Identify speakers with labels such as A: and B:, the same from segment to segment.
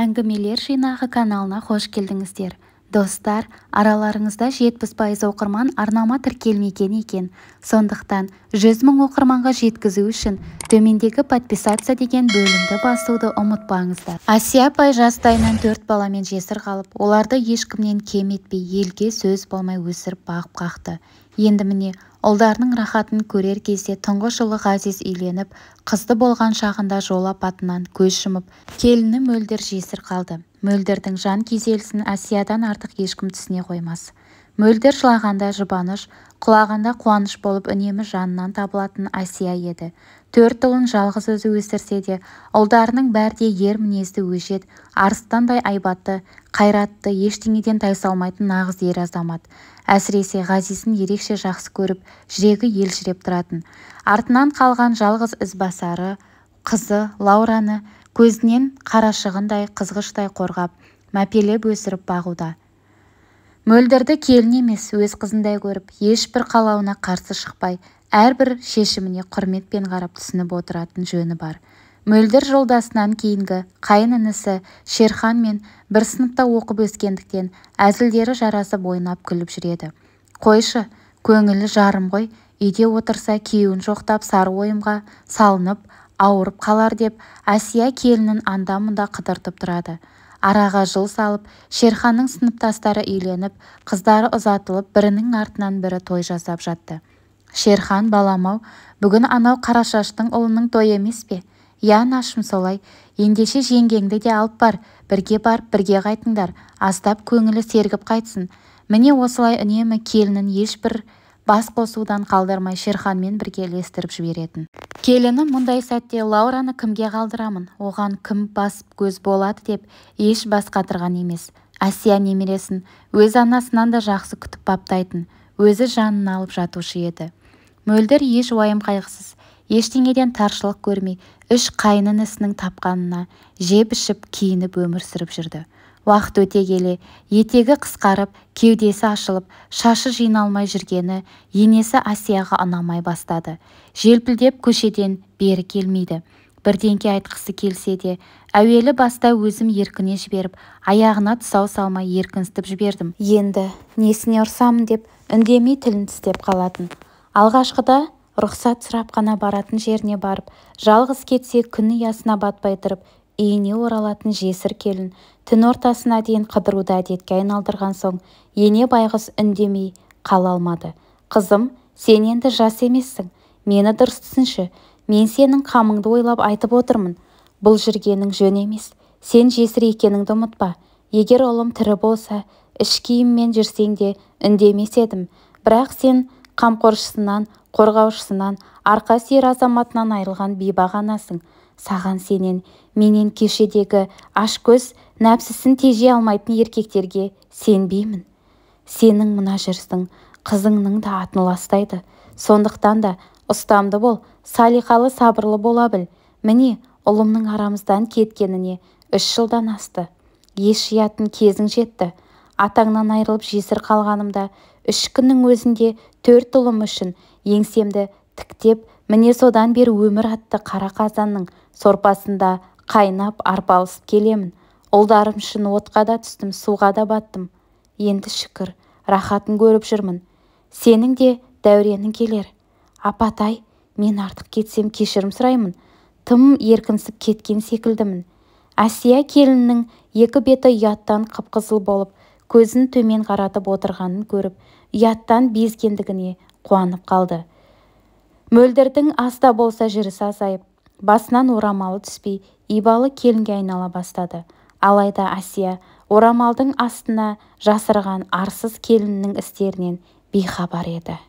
A: әңгімелер жинағы каналына қош келдіңіздер достар араларыңызда 70% пайыз оқырман арнама тіркелмеген екен сондықтан 100 мың оқырманға жеткізу үшін төмендегі подписаться деген бөлімді басуды ұмытпаңыздар әсия апай жастайынан төрт баламен жесір қалып оларды ешкімнен кем етпей елге сөз болмай өсіріп бағып қақты енді міне ұлдарының рахатын көрер кезде тұңғыш ұлы ғазиз үйленіп қызды болған шағында жол апатынан көз жұмып келіні мөлдір жесір қалды мөлдірдің жан күйзелісін әсиядан артық ешкім түсіне қоймас мөлдір жылағанда жұбаныш құлағанда қуаныш болып үнемі жанынан табылатын әсия еді төрт ұлын жалғыз өзі өсірсе де ұлдарының бәрі де ер мінезді өжет арыстандай айбатты қайратты ештеңеден тайсалмайтын нағыз ер азамат әсіресе ғазизін ерекше жақсы көріп жүрегі елжіреп тұратын артынан қалған жалғыз ізбасары қызы лаураны көзінен қарашығындай қызғыштай қорғап мәпелеп өсіріп бағуда мөлдірді келін емес өз қызындай көріп ешбір қалауына қарсы шықпай әрбір шешіміне құрметпен қарап түсініп отыратын жөні бар мөлдір жолдасынан кейінгі қайын інісі шерханмен бір сыныпта оқып өскендіктен әзілдері жарасып ойнап күліп жүреді қойшы көңілі жарым ғой үйде отырса күйеуін жоқтап сары ойымға салынып ауырып қалар деп әсия келінін анда-мұнда қыдыртып тұрады араға жыл салып шерханның сыныптастары үйленіп қыздары ұзатылып бірінің артынан бірі той жасап жатты шерхан балам-ау бүгін анау қарашаштың ұлының тойы емес пе иә анашым солай ендеше жеңгеңді де алып бар бірге барып бірге қайтыңдар аздап көңілі сергіп қайтсын міне осылай үнемі келінін ешбір бас қосудан қалдырмай шерханмен бірге ілестіріп жіберетін келіні мұндай сәтте лаураны кімге қалдырамын оған кім басып көз болады деп еш бас қатырған емес әсия немересін өз анасынан да жақсы күтіп баптайтын өзі жанын алып жатушы еді мөлдір еш уайым қайғысыз ештеңеден таршылық көрмей үш қайын інісінің тапқанына жеп-ішіп киініп өмір сүріп жүрді уақыт өте келе етегі қысқарып кеудесі ашылып шашы жиналмай жүргені енесі асияға анамай бастады желпілдеп көшеден бері келмейді бірдеңке айтқысы келсе де әуелі баста өзім еркіне жіберіп аяғына тұсау салмай еркінсітіп жібердім енді несіне ұрсамын деп үндемей тілін тістеп қалатын алғашқыда рұқсат сұрап қана баратын жеріне барып жалғыз кетсе күн ұясына батпай тұрып үйіне оралатын жесір келін түн ортасына дейін қыдыруды әдетке айналдырған соң ене байғыс үндемей қала алмады қызым сен енді жас емессің мені дұрыс түсінші мен сенің қамыңды ойлап айтып отырмын бұл жүргенің жөн емес сен жесір екеніңді ұмытпа егер ұлым тірі болса іш киіммен жүрсең де үндемес едім бірақ сен қамқоршысынан қорғаушысынан арқа сүйер азаматынан айрылған бейбақ анасың саған сенен менен кешедегі көз, нәпсісін тежей алмайтын еркектерге сенбеймін сенің мына жүрісің қызыңның да атын ластайды сондықтан да ұстамды бол салиқалы сабырлы бола біл міне ұлымның арамыздан кеткеніне үш жылдан асты ес жиятын кезің жетті атаңнан айрылып жесір қалғанымда үш күннің өзінде төрт ұлым үшін еңсемді тіктеп міне содан бері өмір атты қара қазанның сорпасында қайнап арпалысып келемін ұлдарым үшін отқа да түстім суға да баттым енді шүкір рахатын көріп жүрмін сенің де дәуренің келер апатай мен артық кетсем кешірім сұраймын тым еркінсіп кеткен секілдімін әсия келінінің екі беті ұяттан қып-қызыл болып көзін төмен қаратып отырғанын көріп ұяттан безгендігіне қуанып қалды мөлдірдің аста да болса жүрісі азайып басынан орамалы түспей ибалы келінге айнала бастады алайда Асия, орамалдың астына жасырған арсыз келіннің істерінен бейхабар еді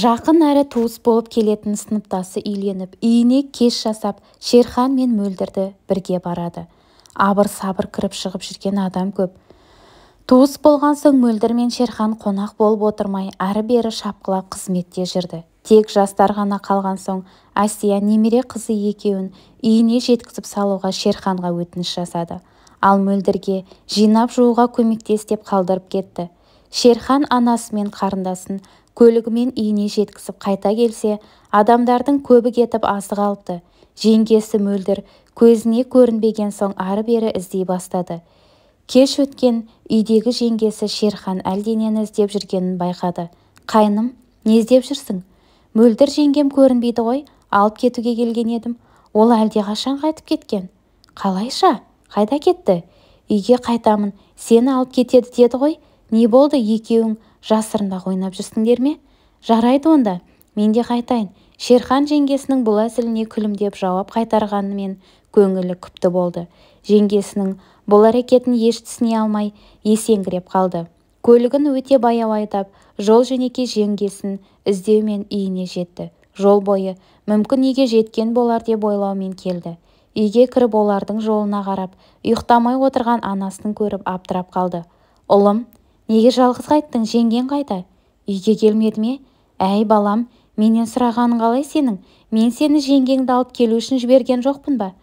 A: жақын әрі туыс болып келетін сыныптасы үйленіп үйіне кеш жасап шерхан мен мөлдірді бірге барады абыр-сабыр кіріп-шығып жүрген адам көп туыс болған соң мөлдір мен шерхан қонақ болып отырмай ары-бері шапқылап қызметте жүрді тек жастар ғана қалған соң әсия немере қызы екеуін үйіне жеткізіп салуға шерханға өтініш жасады ал мөлдірге жинап жууға көмектес деп қалдырып кетті шерхан анасы мен қарындасын көлігімен үйіне жеткізіп қайта келсе адамдардың көбі кетіп азық алыпты жеңгесі мөлдір көзіне көрінбеген соң ары-бері іздей бастады кеш өткен үйдегі жеңгесі шерхан әлденені іздеп жүргенін байқады қайным не іздеп жүрсің мөлдір жеңгем көрінбейді ғой алып кетуге келген едім ол әлдеқашан қайтып кеткен қалайша қайда кетті үйге қайтамын сені алып кетеді деді ғой не болды екеуің жасырында ойнап жүрсіңдер ме жарайды онда мен де қайтайын шерхан жеңгесінің бұл әзіліне күлімдеп жауап қайтарғанымен көңілі күпті болды жеңгесінің бұл әрекетін еш түсіне алмай есеңгіреп қалды көлігін өте баяу айдап жол-жөнекей жеңгесін іздеумен үйіне жетті жол бойы мүмкін үйге жеткен болар деп ойлаумен келді үйге кіріп олардың жолына қарап ұйықтамай отырған анасын көріп аптырап қалды ұлым неге жалғыз қайттың жеңгең қайда үйге келмеді ме әй балам менен сұрағаның қалай сенің мен сені жеңгеңді алып келу үшін жіберген жоқпын ба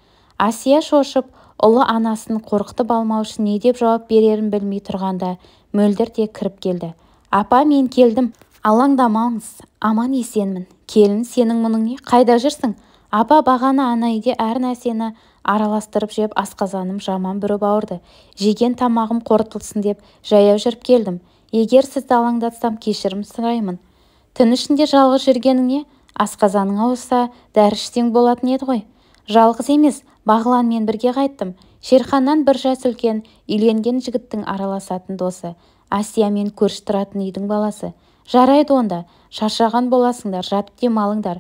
A: асия шошып ұлы анасын қорқытып алмау үшін не деп жауап берерін білмей тұрғанда мөлдір де кіріп келді апа мен келдім алаңдамаңыз аман-есенмін келін сенің мұның не қайда жүрсің апа бағана ана үйде әр нәрсені араластырып жеп асқазаным жаман бүріп ауырды жеген тамағым қорытылсын деп жаяу жүріп келдім егер сізді алаңдатсам кешірім сұраймын түн ішінде жалғыз жүргеніңе асқазаның ауырса дәрі болатын еді ғой жалғыз емес бағланмен бірге қайттым шерханнан бір жас үлкен үйленген жігіттің араласатын досы мен көрші тұратын үйдің баласы жарайды онда шаршаған боласыңдар жатып демалыңдар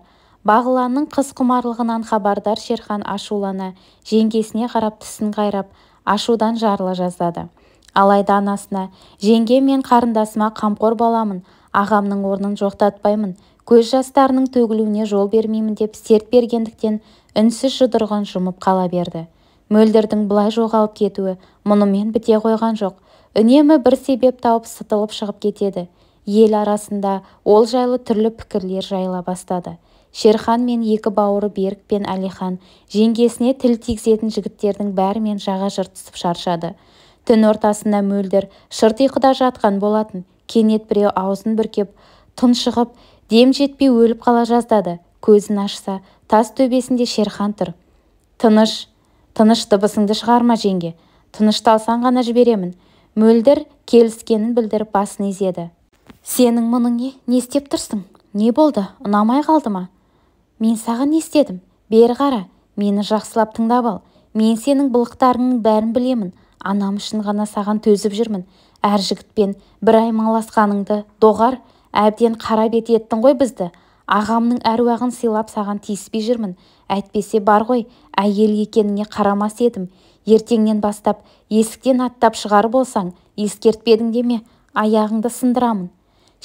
A: бағланның қыз құмарлығынан хабардар шерхан ашулана жеңгесіне қарап тісін қайрап ашудан жарыла жаздады алайда анасына жеңге мен қарындасыма қамқор боламын ағамның орнын жоқтатпаймын көз жастарының төгілуіне жол бермеймін деп серт бергендіктен үнсіз жұдырығын жұмып қала берді мөлдірдің бұлай жоғалып кетуі мұнымен біте қойған жоқ үнемі бір себеп тауып сытылып шығып кетеді ел арасында ол жайлы түрлі пікірлер жайыла бастады шерхан мен екі бауыры берік пен әлихан жеңгесіне тіл тигізетін жігіттердің бәрімен жаға жыртысып шаршады түн ортасында мөлдір шырт ұйқыда жатқан болатын кенет біреу аузын бүркеп тұншығып дем жетпей өліп қала жаздады көзін ашса тас төбесінде шерхан тұр тыныш тыныш дыбысыңды шығарма жеңге тынышталсаң ғана жіберемін мөлдір келіскенін білдіріп басын изеді сенің мұның не не істеп тұрсың не болды ұнамай қалды ма мен саған не істедім бері қара мені жақсылап тыңдап ал мен сенің былықтарыңның бәрін білемін анам үшін ғана саған төзіп жүрмін әр жігітпен бір аймаласқаныңды доғар әбден қарап бет еттің ғой бізді ағамның әруағын сыйлап саған тиіспей жүрмін әйтпесе бар ғой әйел екеніңе қарамас едім ертеңнен бастап есіктен аттап шығар болсаң ескертпедің деме аяғыңды сындырамын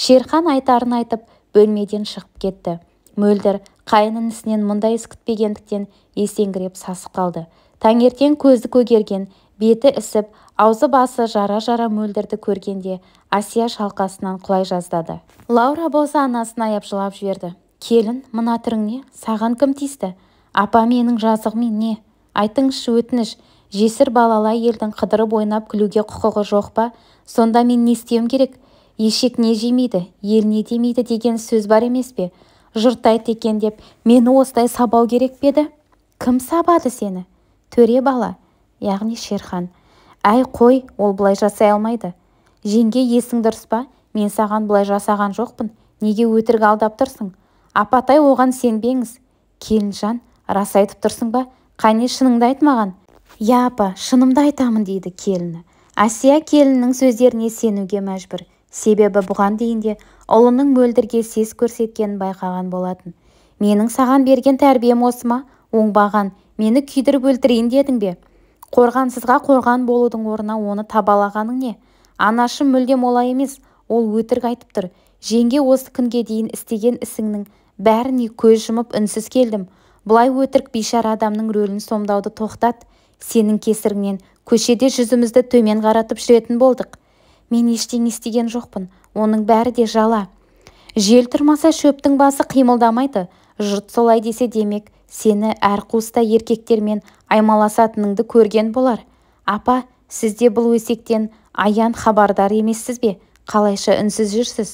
A: шерхан айтарын айтып бөлмеден шығып кетті мөлдір қайын інісінен мұндай іс күтпегендіктен есеңгіреп сасып қалды таңертең көзі көгерген беті ісіп аузы-басы жара-жара мөлдірді көргенде асия шалқасынан құлай жаздады лаура болса анасын аяп жылап жіберді келін мына түрің не саған кім тиісті апа менің жазығым не айтыңызшы өтініш жесір балалы елдің қыдырып ойнап күлуге құқығы жоқ па сонда мен не істеуім керек ешек не жемейді ел не демейді деген сөз бар емес пе жұрт текен екен деп мені осылай сабау керек пе еді кім сабады сені төре бала яғни шерхан әй қой ол бұлай жасай алмайды жеңге есің дұрыс па мен саған бұлай жасаған жоқпын неге өтірік алдап тұрсың апатай оған сенбеңіз келінжан рас айтып тұрсың ба қане шыныңды айт маған иә апа шынымды айтамын дейді келіні әсия келінінің сөздеріне сенуге мәжбүр себебі бұған дейін де ұлының мөлдірге сес көрсеткенін байқаған болатын менің саған берген тәрбием осы ма оңбаған мені күйдіріп өлтірейін дедің бе қорғансызға қорған болудың орнына оны табалағаның не анашым мүлдем олай емес ол өтірік айтып тұр жеңге осы күнге дейін істеген ісіңнің бәріне көз жұмып үнсіз келдім бұлай өтірік бейшара адамның рөлін сомдауды тоқтат сенің кесіріңнен көшеде жүзімізді төмен қаратып жүретін болдық мен ештеңе істеген жоқпын оның бәрі де жала жел тұрмаса шөптің басы қимылдамайды жұрт солай десе демек сені әр қуыста еркектермен аймаласатыныңды көрген болар апа сізде бұл өсектен аян хабардар емессіз бе қалайша үнсіз жүрсіз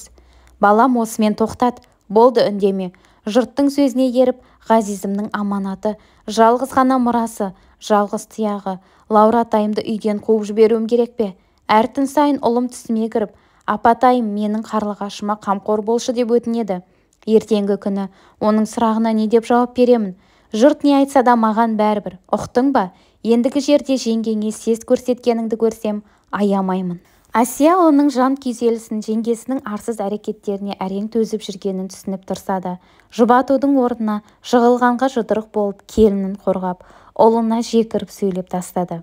A: балам осымен тоқтат болды үндеме жұрттың сөзіне еріп ғазизімнің аманаты жалғыз ғана мұрасы жалғыз тұяғы лаура атайымды үйден қуып жіберуім керек пе әр түн сайын ұлым түсіме кіріп апатайым менің қарлығашыма қамқор болшы деп өтінеді ертеңгі күні оның сұрағына не деп жауап беремін жұрт не айтса да маған бәрібір ұқтың ба ендігі жерде жеңгеңе сес көрсеткеніңді көрсем аямаймын әсия оның жан күйзелісін жеңгесінің арсыз әрекеттеріне әрең төзіп жүргенін түсініп тұрса да жұбатудың орнына жығылғанға жұдырық болып келінін қорғап ұлына жекіріп сөйлеп тастады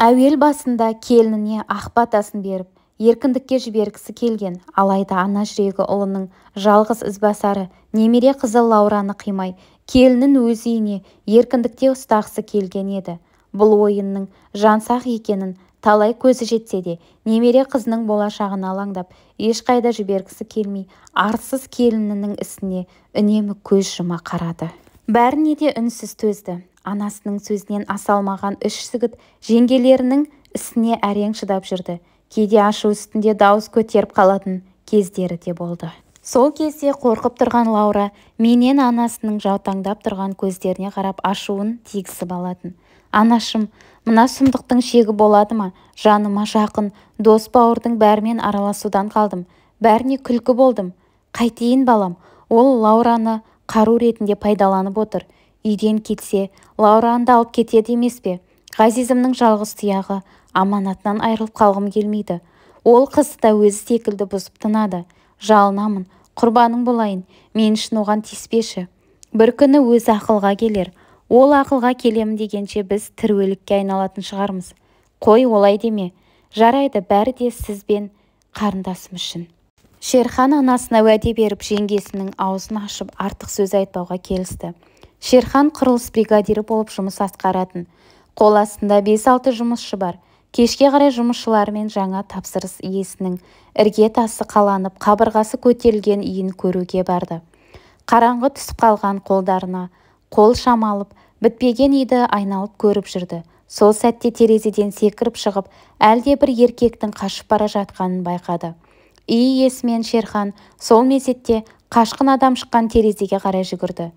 A: әуел басында келініне ақ батасын беріп еркіндікке жібергісі келген алайда ана жүрегі ұлының жалғыз ізбасары немере қызы лаураны қимай келінін өз үйіне еркіндікте ұстағысы келген еді бұл ойынның жансақ екенін талай көзі жетсе де немере қызының болашағына алаңдап ешқайда жібергісі келмей арсыз келінінің ісіне үнемі көз жұма қарады бәріне де үнсіз төзді анасының сөзінен аса алмаған үш жігіт жеңгелерінің ісіне әрең шыдап жүрді кейде ашу үстінде дауыс көтеріп қалатын кездері де болды сол кезде қорқып тұрған лаура менен анасының жаутаңдап тұрған көздеріне қарап ашуын тигізіп алатын анашым мына сұмдықтың шегі болады ма жаныма жақын дос-бауырдың бәрімен араласудан қалдым бәріне күлкі болдым қайтейін балам ол лаураны қару ретінде пайдаланып отыр үйден кетсе лаураны да алып кетеді емес пе ғазизімнің жалғыз тұяғы аманатынан айырылып қалғым келмейді ол қызды да өзі секілді бұзып тынады жалынамын құрбаның болайын мен үшін оған тиіспеші бір күні өзі ақылға келер ол ақылға келемін дегенше біз тірөлікке айналатын шығармыз қой олай деме жарайды бәрі де сіз бен қарындасым үшін шерхан анасына уәде беріп жеңгесінің аузын ашып артық сөз айтпауға келісті шерхан құрылыс бригадирі болып жұмыс атқаратын қол астында бес-алты жұмысшы бар кешке қарай жұмысшылармен жаңа тапсырыс иесінің ірге тасы қаланып қабырғасы көтерілген үйін көруге барды қараңғы түсіп қалған қолдарына қол шамалып бітпеген үйді айналып көріп жүрді сол сәтте терезеден секіріп шығып әлде бір еркектің қашып бара жатқанын байқады үй иесі шерхан сол мезетте қашқын адам шыққан терезеге қарай жүгірді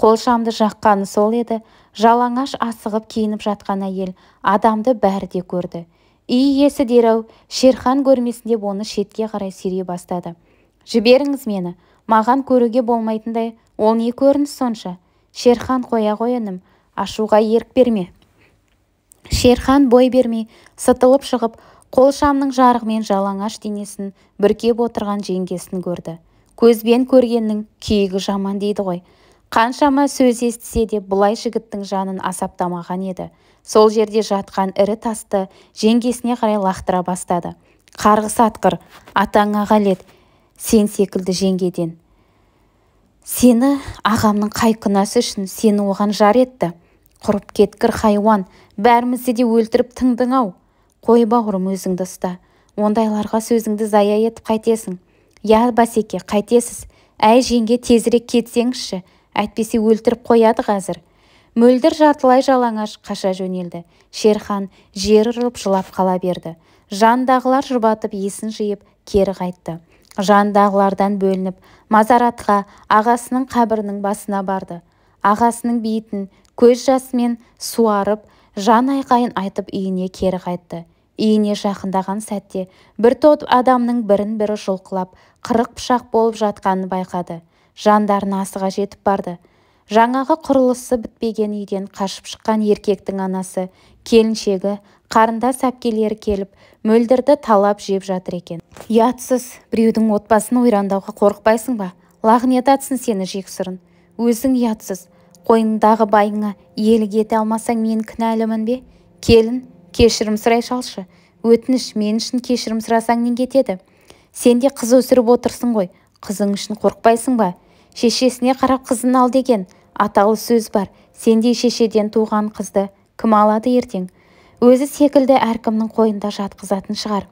A: қолшамды жаққаны сол еді жалаңаш асығып киініп жатқан әйел адамды бәрі де көрді үй иесі дереу шерхан көрмесін оны шетке қарай сүйрей бастады жіберіңіз мені маған көруге болмайтындай ол не көрініс сонша шерхан қоя ғой інім ашуға ерік берме шерхан бой бермей сытылып шығып қол шамның жарығымен жалаңаш денесін бүркеп отырған жеңгесін көрді көзбен көргеннің күйігі жаман дейді ғой қаншама сөз естісе де бұлай жігіттің жанын асаптамаған еді сол жерде жатқан ірі тасты жеңгесіне қарай лақтыра бастады қарғыс атқыр атаңа қалет сен секілді жеңгеден сені ағамның қай күнәсі үшін сені оған жар етті құрып кеткір хайуан бәрімізді де өлтіріп тыңдың-ау қой бауырым өзіңді ұста ондайларға сөзіңді зая етіп қайтесің я басеке қайтесіз әй жеңге тезірек кетсеңізші әйтпесе өлтіріп қояды қазір мөлдір жартылай жалаңаш қаша жөнелді шерхан жер ұрып жылап қала берді жандағылар жұбатып есін жиып кері қайтты Жандағылардан бөлініп мазаратқа ағасының қабірінің басына барды ағасының бейітін көз жасымен суарып жан айқайын айтып үйіне кері қайтты үйіне жақындаған сәтте бір топ адамның бірін-бірі жұлқылап қырық пышақ болып жатқанын байқады жандарын асыға жетіп барды жаңағы құрылысы бітпеген үйден қашып шыққан еркектің анасы келіншегі қарындас-әпкелері келіп мөлдірді талап жеп жатыр екен ұятсыз біреудің отбасын ойрандауға қорықпайсың ба лағнет атсын сені жексұрын өзің ұятсыз қойныңдағы байыңа иелік ете алмасаң мен кінәлімін бе келін кешірім сұрай шалшы өтініш мен үшін кешірім сұрасаң не кетеді сен де қыз өсіріп отырсың ғой қызың үшін қорықпайсың ба шешесіне қарап қызын ал деген аталы сөз бар сендей шешеден туған қызды кім алады ертең өзі секілді әркімнің қойында жатқызатын шығар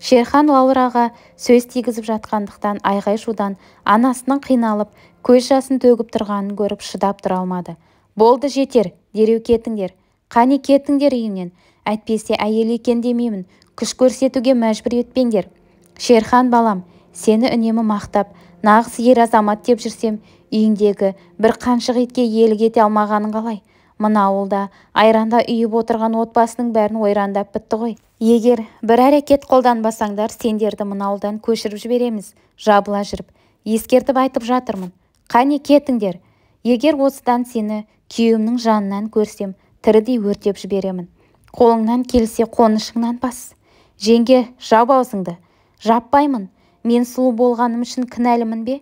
A: шерхан лаураға сөз тигізіп жатқандықтан айғай-шудан анасының қиналып көз жасын төгіп тұрғанын көріп шыдап тұра алмады болды жетер дереу кетіңдер қане кетіңдер үйіңнен әйтпесе әйел екен демеймін күш көрсетуге мәжбүр етпеңдер шерхан балам сені үнемі мақтап нағыз ер азамат деп жүрсем үйіңдегі бір қаншық етке иелік ете алмағаның қалай мына ауылда айранда үйіп отырған отбасының бәрін ойрандап бітті ғой егер бір әрекет қолданбасаңдар сендерді мына ауылдан көшіріп жібереміз жабыла жүріп ескертіп айтып жатырмын қане кетіңдер егер осыдан сені күйеуімнің жанынан көрсем тірідей өртеп жіберемін қолыңнан келсе қонышыңнан бас жеңге жап аузыңды жаппаймын мен сұлу болғаным үшін кінәлімін бе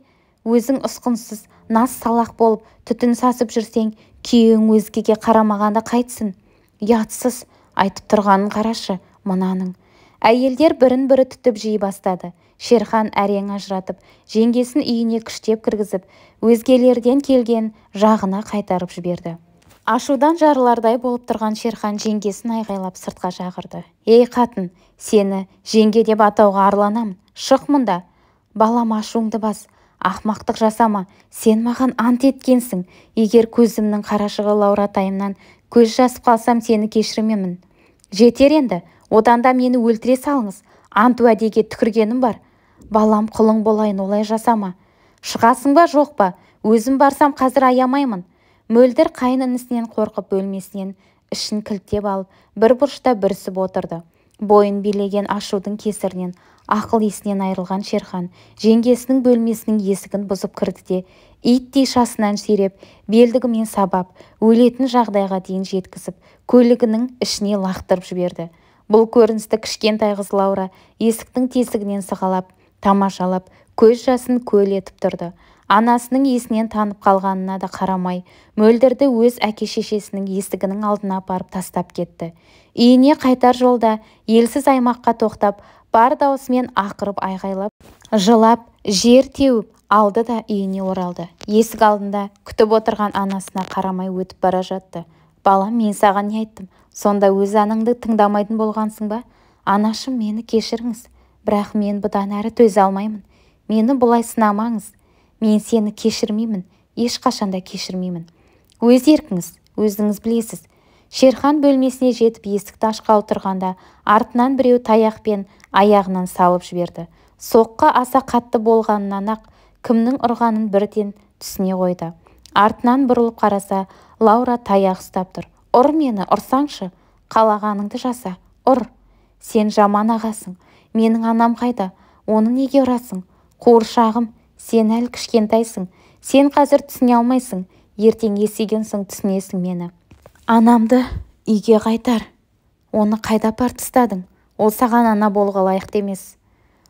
A: өзің ұсқынсыз нас салақ болып түтін сасып жүрсең күйеуің өзгеге қарамағанда қайтсын. ұятсыз айтып тұрғанын қарашы мынаның әйелдер бірін-бірі түтіп жей бастады шерхан әрең ажыратып жеңгесін үйіне күштеп кіргізіп өзгелерден келген жағына қайтарып жіберді ашудан жарылардай болып тұрған шерхан жеңгесін айғайлап сыртқа шақырды ей қатын сені жеңге деп атауға арланамын шық мұнда балам ашуыңды бас Ақмақтық жасама сен маған ант еткенсің егер көзімнің қарашығы лауратайымнан көз жасып қалсам сені кешірмеймін жетер енді одан да мені өлтіре салыңыз ант уәдеге түкіргенім бар балам құлың болайын олай жасама шығасың ба жоқ па өзім барсам қазір аямаймын мөлдір қайын інісінен қорқып бөлмесінен ішін кілттеп алып бір бұрышта бүрісіп отырды бойын билеген ашудың кесірінен ақыл есінен айрылған шерхан жеңгесінің бөлмесінің есігін бұзып кірді де иттей шасынан сүйреп белдігімен сабап өлетін жағдайға дейін жеткізіп көлігінің ішіне лақтырып жіберді бұл көріністі кішкентай қыз лаура есіктің тесігінен сығалап тамашалап көз жасын көл етіп тұрды анасының есінен танып қалғанына да қарамай мөлдірді өз әке-шешесінің есігінің алдына апарып тастап кетті үйіне қайтар жолда елсіз аймаққа тоқтап бар даусымен ақырып айғайлап жылап жер теуіп алды да үйіне оралды есік алдында күтіп отырған анасына қарамай өтіп бара жатты балам мен саған не айттым сонда өз анаңды тыңдамайтын болғансың ба анашым мені кешіріңіз бірақ мен бұдан әрі төзе алмаймын мені бұлай сынамаңыз мен сені кешірмеймін ешқашан да кешірмеймін өз еркіңіз өзіңіз білесіз шерхан бөлмесіне жетіп есікті ашқалы тұрғанда артынан біреу таяқпен аяғынан салып жіберді соққы аса қатты болғанынан-ақ кімнің ұрғанын бірден түсіне қойды артынан бұрылып қараса лаура таяқ ұстап тұр ұр мені ұрсаңшы қалағаныңды жаса ұр сен жаман ағасың менің анам қайда оны неге ұрасың қуыршағым сен әлі кішкентайсың сен қазір түсіне алмайсың ертең есейген түсінесің мені анамды үйге қайтар оны қайда апарып тастадың ол саған ана болуға лайықты емес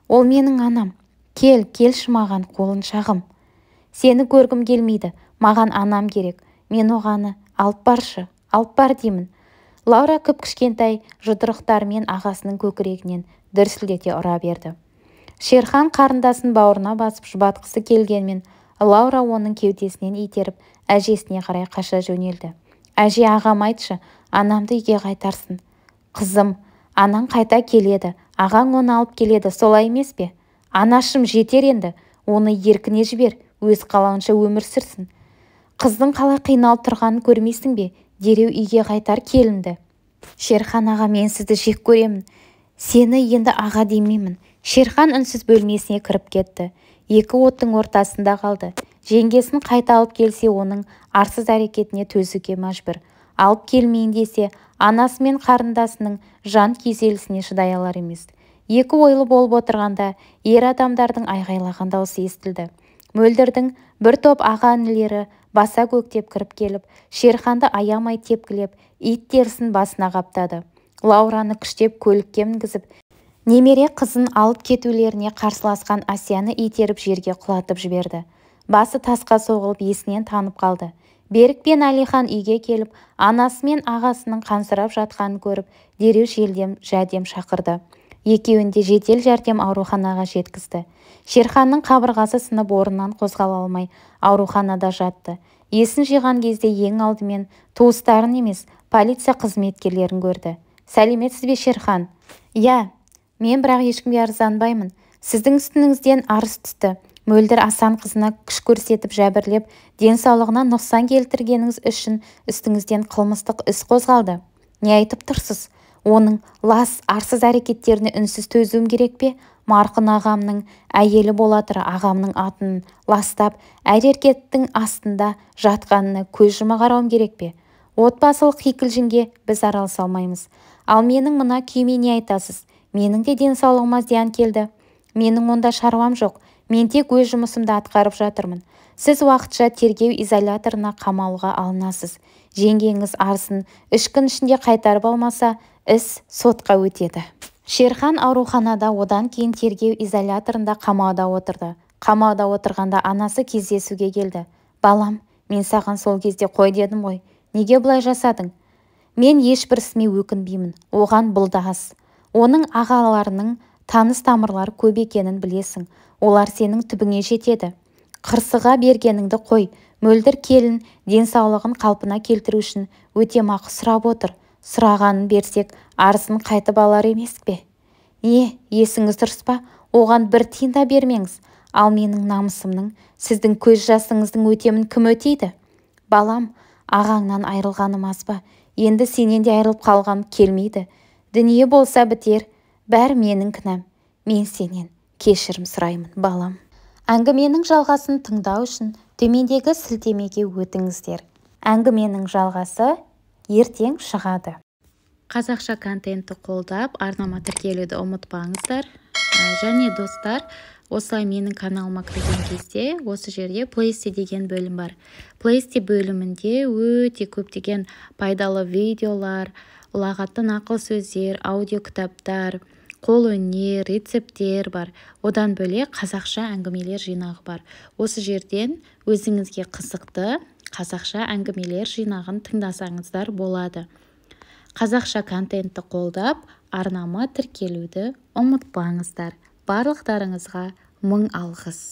A: ол менің анам кел келші маған шағым. сені көргім келмейді маған анам керек мен оғаны алып баршы алып бар деймін лаура кіп-кішкентай жұдырықтарымен ағасының көкірегінен дүрсілдете ұра берді шерхан қарындасын бауырына басып жұбатқысы келгенмен лаура оның кеудесінен итеріп әжесіне қарай қаша жөнелді әже ағам айтшы анамды үйге қайтарсын қызым анаң қайта келеді ағаң оны алып келеді солай емес пе анашым жетер енді оны еркіне жібер өз қалауынша өмір сүрсін қыздың қалай қиналып тұрғанын көрмейсің бе дереу үйге қайтар келінді шерхан аға мен сізді жек көремін сені енді аға демеймін шерхан үнсіз бөлмесіне кіріп кетті екі оттың ортасында қалды жеңгесін қайта алып келсе оның арсыз әрекетіне төзуге мәжбүр алып келмейін десе анасы мен қарындасының жан күйзелісіне шыдай алар емес екі ойлы болып отырғанда ер адамдардың айғайлаған даусы естілді мөлдірдің бір топ аға-інілері баса көктеп кіріп келіп шерханды аямай тепкілеп ит терісін басына қаптады лаураны күштеп көлікке мінгізіп немере қызын алып кетулеріне қарсыласқан асияны итеріп жерге құлатып жіберді басы тасқа соғылып есінен танып қалды берік пен әлихан үйге келіп анасы мен ағасының қансырап жатқанын көріп дереу желдем жәрдем шақырды екеуін де жедел жәрдем ауруханаға жеткізді шерханның қабырғасы сынып орнынан қозғала алмай ауруханада жатты есін жиған кезде ең алдымен туыстарын емес полиция қызметкерлерін көрді сәлеметсіз бе шерхан иә мен бірақ ешкімге арызданбаймын сіздің үстіңізден арыз түсті мөлдір асан қызына күш көрсетіп жәбірлеп денсаулығына нұқсан келтіргеніңіз үшін үстіңізден қылмыстық іс қозғалды не айтып тұрсыз оның лас арсыз әрекеттеріне үнсіз төзуім керек пе марқұн ағамның әйелі бола тұра ағамның атын ластап әр астында жатқанына көз жұма қарауым керек пе отбасылық кикілжіңге біз араласа алмаймыз ал менің мына күйіме не айтасыз менің де денсаулығыма зиян келді менің онда шаруам жоқ мен тек өз жұмысымды атқарып жатырмын сіз уақытша тергеу изоляторына қамауға алынасыз жеңгеңіз арсын үш күн ішінде қайтарып алмаса іс сотқа өтеді шерхан ауруханада одан кейін тергеу изоляторында қамауда отырды қамауда отырғанда анасы кездесуге келді балам мен саған сол кезде қой дедім ғой неге бұлай жасадың мен ешбір ісіме өкінбеймін оған бұл да аз оның ағаларының таныс тамырлар көп екенін білесің олар сенің түбіңе жетеді қырсыға бергеніңді қой мөлдір келін денсаулығын қалпына келтіру үшін өтемақы сұрап отыр сұрағанын берсек арысын қайтып алар емес пе е есіңіз дұрыс па оған бір тиын да бермеңіз ал менің намысымның сіздің көз жасыңыздың өтемін кім өтейді балам ағаңнан айрылғаным аз ба енді сенен де айрылып қалғым келмейді дүние болса бітер бәрі менің кінәм мен сенен кешірім сұраймын балам әңгіменің жалғасын тыңдау үшін төмендегі сілтемеге өтіңіздер әңгіменің жалғасы ертең шығады қазақша контентті қолдап арнама тіркелуді ұмытпаңыздар ә, және достар осылай менің каналыма кірген кезде осы жерде плейсте деген бөлім бар плейсте бөлімінде өте көптеген пайдалы видеолар ұлағатты нақыл сөздер аудиокітаптар қолөнер рецепттер бар одан бөлек қазақша әңгімелер жинағы бар осы жерден өзіңізге қызықты қазақша әңгімелер жинағын тыңдасаңыздар болады қазақша контентті қолдап арнама тіркелуді ұмытпаңыздар барлықтарыңызға мың алғыс